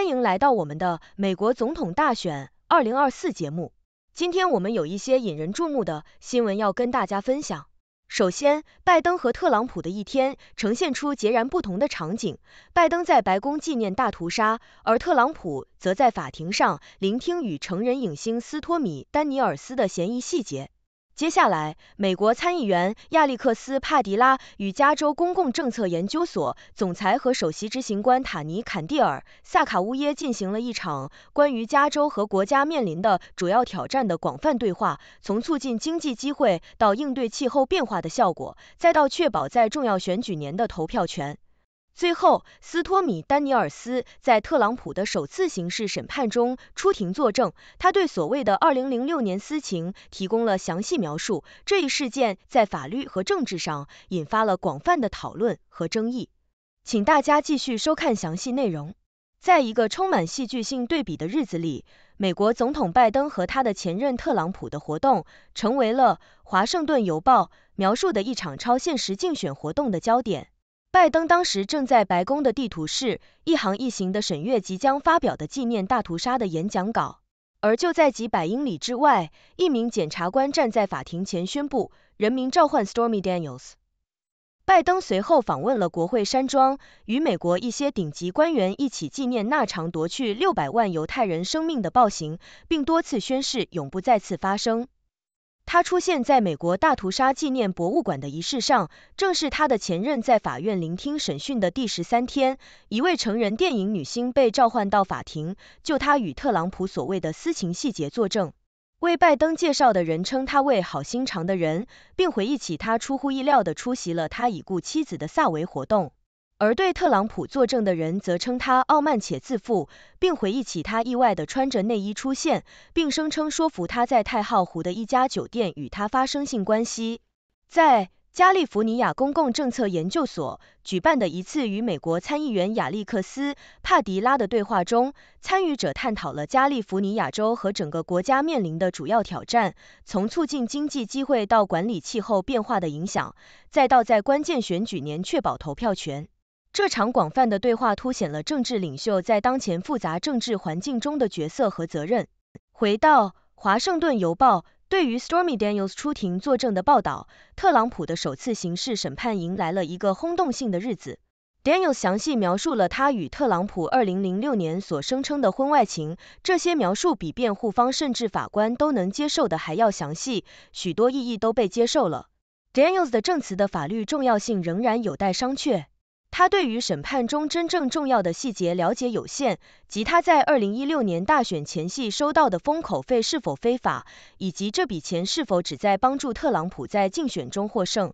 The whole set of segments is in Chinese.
欢迎来到我们的美国总统大选2024节目。今天我们有一些引人注目的新闻要跟大家分享。首先，拜登和特朗普的一天呈现出截然不同的场景。拜登在白宫纪念大屠杀，而特朗普则在法庭上聆听与成人影星斯托米·丹尼尔斯的嫌疑细节。接下来，美国参议员亚历克斯·帕迪拉与加州公共政策研究所总裁和首席执行官塔尼·坎蒂尔·萨卡乌耶进行了一场关于加州和国家面临的主要挑战的广泛对话，从促进经济机会到应对气候变化的效果，再到确保在重要选举年的投票权。最后，斯托米·丹尼尔斯在特朗普的首次刑事审判中出庭作证，他对所谓的2006年私情提供了详细描述。这一事件在法律和政治上引发了广泛的讨论和争议。请大家继续收看详细内容。在一个充满戏剧性对比的日子里，美国总统拜登和他的前任特朗普的活动成为了《华盛顿邮报》描述的一场超现实竞选活动的焦点。拜登当时正在白宫的地图室，一行一行地审阅即将发表的纪念大屠杀的演讲稿。而就在几百英里之外，一名检察官站在法庭前宣布：“人民召唤 Stormy Daniels。”拜登随后访问了国会山庄，与美国一些顶级官员一起纪念那场夺去六百万犹太人生命的暴行，并多次宣誓永不再次发生。他出现在美国大屠杀纪念博物馆的仪式上，正是他的前任在法院聆听审讯的第十三天。一位成人电影女星被召唤到法庭，就她与特朗普所谓的私情细节作证。为拜登介绍的人称他为好心肠的人，并回忆起他出乎意料地出席了他已故妻子的萨维活动。而对特朗普作证的人则称他傲慢且自负，并回忆起他意外的穿着内衣出现，并声称说服他在太浩湖的一家酒店与他发生性关系。在加利福尼亚公共政策研究所举办的一次与美国参议员亚历克斯·帕迪拉的对话中，参与者探讨了加利福尼亚州和整个国家面临的主要挑战，从促进经济机会到管理气候变化的影响，再到在关键选举年确保投票权。这场广泛的对话凸显了政治领袖在当前复杂政治环境中的角色和责任。回到《华盛顿邮报》对于 Stormy Daniels 出庭作证的报道，特朗普的首次刑事审判迎来了一个轰动性的日子。Daniels 详细描述了他与特朗普2006年所声称的婚外情，这些描述比辩护方甚至法官都能接受的还要详细，许多异议都被接受了。Daniels 的证词的法律重要性仍然有待商榷。他对于审判中真正重要的细节了解有限，及他在2016年大选前夕收到的封口费是否非法，以及这笔钱是否只在帮助特朗普在竞选中获胜。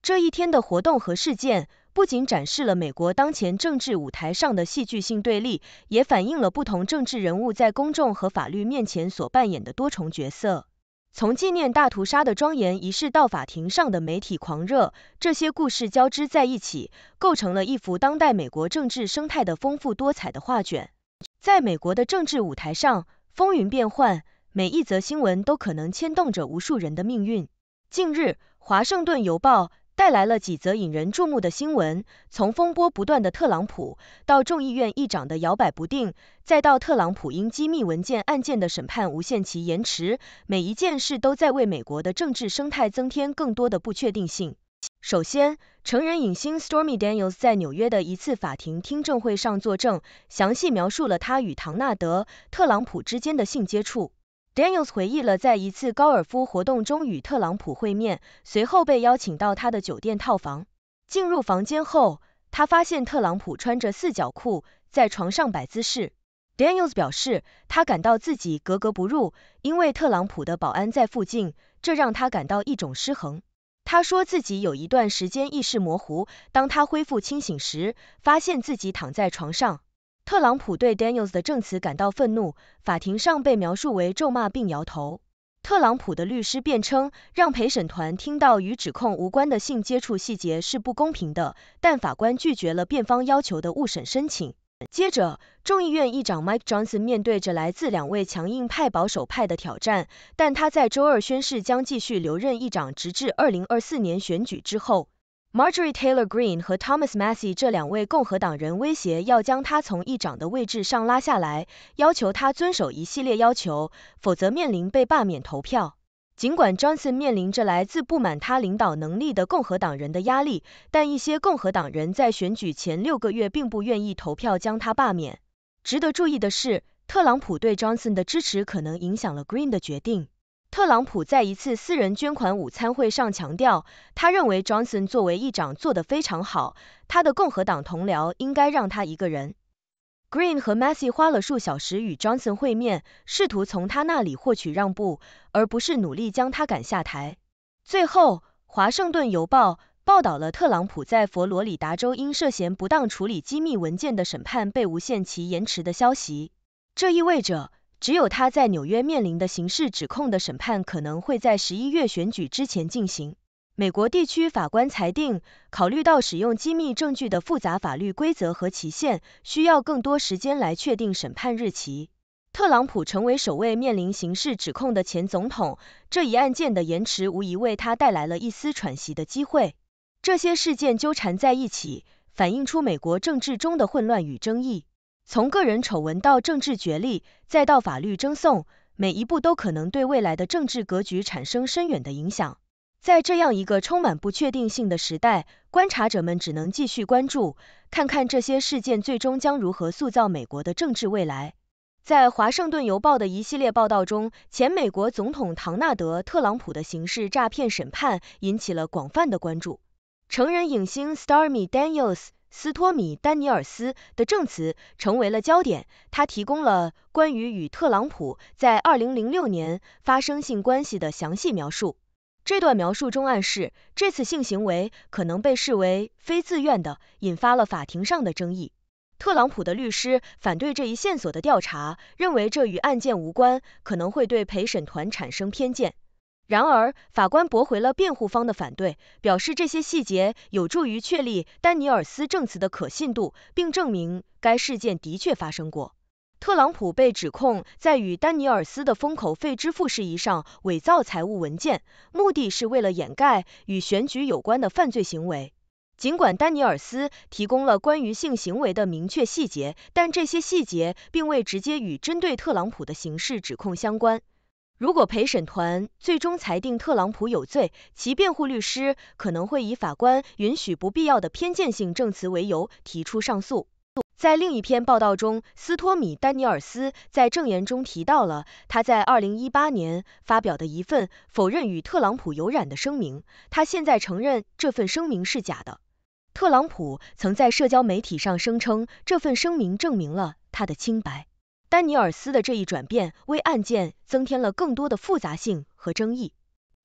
这一天的活动和事件不仅展示了美国当前政治舞台上的戏剧性对立，也反映了不同政治人物在公众和法律面前所扮演的多重角色。从纪念大屠杀的庄严仪式到法庭上的媒体狂热，这些故事交织在一起，构成了一幅当代美国政治生态的丰富多彩的画卷。在美国的政治舞台上，风云变幻，每一则新闻都可能牵动着无数人的命运。近日，《华盛顿邮报》。带来了几则引人注目的新闻：从风波不断的特朗普，到众议院议长的摇摆不定，再到特朗普因机密文件案件的审判无限期延迟，每一件事都在为美国的政治生态增添更多的不确定性。首先，成人影星 Stormy Daniels 在纽约的一次法庭听证会上作证，详细描述了他与唐纳德·特朗普之间的性接触。Daniel s 回忆了在一次高尔夫活动中与特朗普会面，随后被邀请到他的酒店套房。进入房间后，他发现特朗普穿着四角裤在床上摆姿势。Daniel s 表示，他感到自己格格不入，因为特朗普的保安在附近，这让他感到一种失衡。他说自己有一段时间意识模糊，当他恢复清醒时，发现自己躺在床上。特朗普对 Daniels 的证词感到愤怒，法庭上被描述为咒骂并摇头。特朗普的律师辩称，让陪审团听到与指控无关的性接触细节是不公平的，但法官拒绝了辩方要求的误审申请。接着，众议院议长 Mike Johnson 面对着来自两位强硬派保守派的挑战，但他在周二宣誓将继续留任议长，直至2024年选举之后。Marjorie Taylor Greene 和 Thomas Massie 这两位共和党人威胁要将他从议长的位置上拉下来，要求他遵守一系列要求，否则面临被罢免投票。尽管 Johnson 面临着来自不满他领导能力的共和党人的压力，但一些共和党人在选举前六个月并不愿意投票将他罢免。值得注意的是，特朗普对 Johnson 的支持可能影响了 Greene 的决定。特朗普在一次私人捐款午餐会上强调，他认为 Johnson 作为议长做得非常好，他的共和党同僚应该让他一个人。Green 和 Massie 花了数小时与 Johnson 会面，试图从他那里获取让步，而不是努力将他赶下台。最后，《华盛顿邮报》报道了特朗普在佛罗里达州因涉嫌不当处理机密文件的审判被无限期延迟的消息，这意味着。只有他在纽约面临的刑事指控的审判可能会在十一月选举之前进行。美国地区法官裁定，考虑到使用机密证据的复杂法律规则和期限，需要更多时间来确定审判日期。特朗普成为首位面临刑事指控的前总统，这一案件的延迟无疑为他带来了一丝喘息的机会。这些事件纠缠在一起，反映出美国政治中的混乱与争议。从个人丑闻到政治角力，再到法律争讼，每一步都可能对未来的政治格局产生深远的影响。在这样一个充满不确定性的时代，观察者们只能继续关注，看看这些事件最终将如何塑造美国的政治未来。在《华盛顿邮报》的一系列报道中，前美国总统唐纳德·特朗普的刑事诈骗审判引起了广泛的关注。成人影星 Stormy Daniels。斯托米·丹尼尔斯的证词成为了焦点。他提供了关于与特朗普在2006年发生性关系的详细描述。这段描述中暗示这次性行为可能被视为非自愿的，引发了法庭上的争议。特朗普的律师反对这一线索的调查，认为这与案件无关，可能会对陪审团产生偏见。然而，法官驳回了辩护方的反对，表示这些细节有助于确立丹尼尔斯证词的可信度，并证明该事件的确发生过。特朗普被指控在与丹尼尔斯的封口费支付事宜上伪造财务文件，目的是为了掩盖与选举有关的犯罪行为。尽管丹尼尔斯提供了关于性行为的明确细节，但这些细节并未直接与针对特朗普的刑事指控相关。如果陪审团最终裁定特朗普有罪，其辩护律师可能会以法官允许不必要的偏见性证词为由提出上诉。在另一篇报道中，斯托米·丹尼尔斯在证言中提到了他在2018年发表的一份否认与特朗普有染的声明，他现在承认这份声明是假的。特朗普曾在社交媒体上声称这份声明证明了他的清白。丹尼尔斯的这一转变为案件增添了更多的复杂性和争议。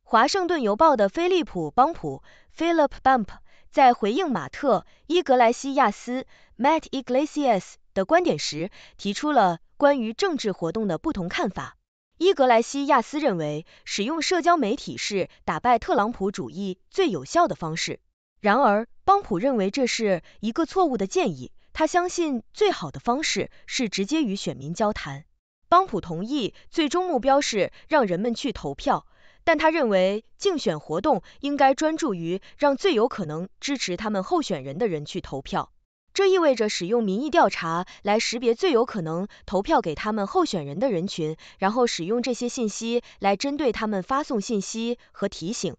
华盛顿邮报的菲利普·邦普 （Philip Bump） 在回应马特·伊格莱西亚斯 （Matt Iglesias） 的观点时，提出了关于政治活动的不同看法。伊格莱西亚斯认为，使用社交媒体是打败特朗普主义最有效的方式。然而，邦普认为这是一个错误的建议。他相信最好的方式是直接与选民交谈。邦普同意，最终目标是让人们去投票，但他认为竞选活动应该专注于让最有可能支持他们候选人的人去投票。这意味着使用民意调查来识别最有可能投票给他们候选人的人群，然后使用这些信息来针对他们发送信息和提醒。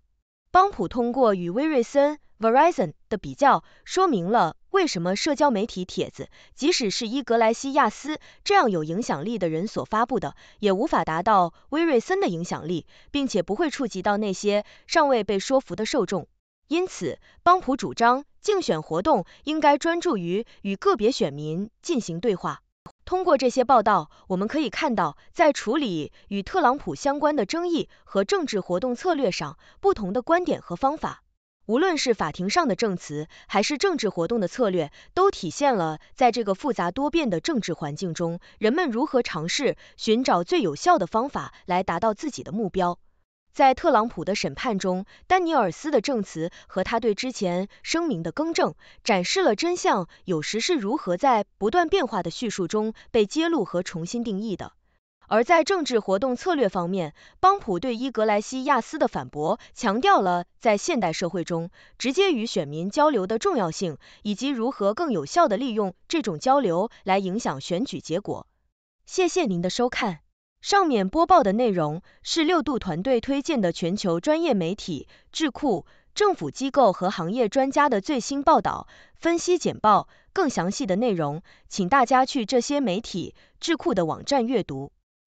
邦普通过与威瑞森 （Verizon） 的比较，说明了。为什么社交媒体帖子，即使是伊格莱西亚斯这样有影响力的人所发布的，也无法达到威瑞森的影响力，并且不会触及到那些尚未被说服的受众？因此，邦普主张竞选活动应该专注于与个别选民进行对话。通过这些报道，我们可以看到在处理与特朗普相关的争议和政治活动策略上，不同的观点和方法。无论是法庭上的证词，还是政治活动的策略，都体现了在这个复杂多变的政治环境中，人们如何尝试寻找最有效的方法来达到自己的目标。在特朗普的审判中，丹尼尔斯的证词和他对之前声明的更正，展示了真相有时是如何在不断变化的叙述中被揭露和重新定义的。而在政治活动策略方面，邦普对伊格莱西亚斯的反驳强调了在现代社会中直接与选民交流的重要性，以及如何更有效地利用这种交流来影响选举结果。谢谢您的收看。上面播报的内容是六度团队推荐的全球专业媒体、智库、政府机构和行业专家的最新报道、分析简报。更详细的内容，请大家去这些媒体、智库的网站阅读。